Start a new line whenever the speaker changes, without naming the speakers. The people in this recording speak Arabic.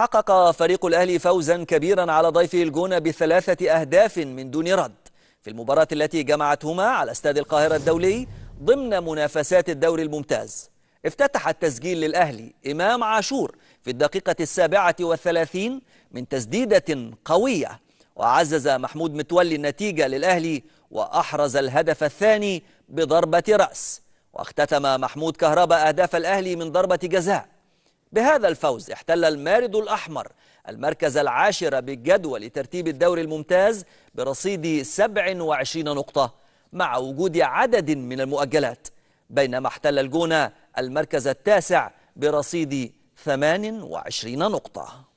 حقق فريق الأهلي فوزا كبيرا على ضيفه الجونة بثلاثة أهداف من دون رد في المباراة التي جمعتهما على استاد القاهرة الدولي ضمن منافسات الدوري الممتاز افتتح التسجيل للأهلي إمام عاشور في الدقيقة السابعة والثلاثين من تسديدة قوية وعزز محمود متولي النتيجة للأهلي وأحرز الهدف الثاني بضربة رأس واختتم محمود كهربا أهداف الأهلي من ضربة جزاء بهذا الفوز احتل المارد الأحمر المركز العاشر بجدول ترتيب الدوري الممتاز برصيد 27 نقطة مع وجود عدد من المؤجلات بينما احتل الجونة المركز التاسع برصيد 28 نقطة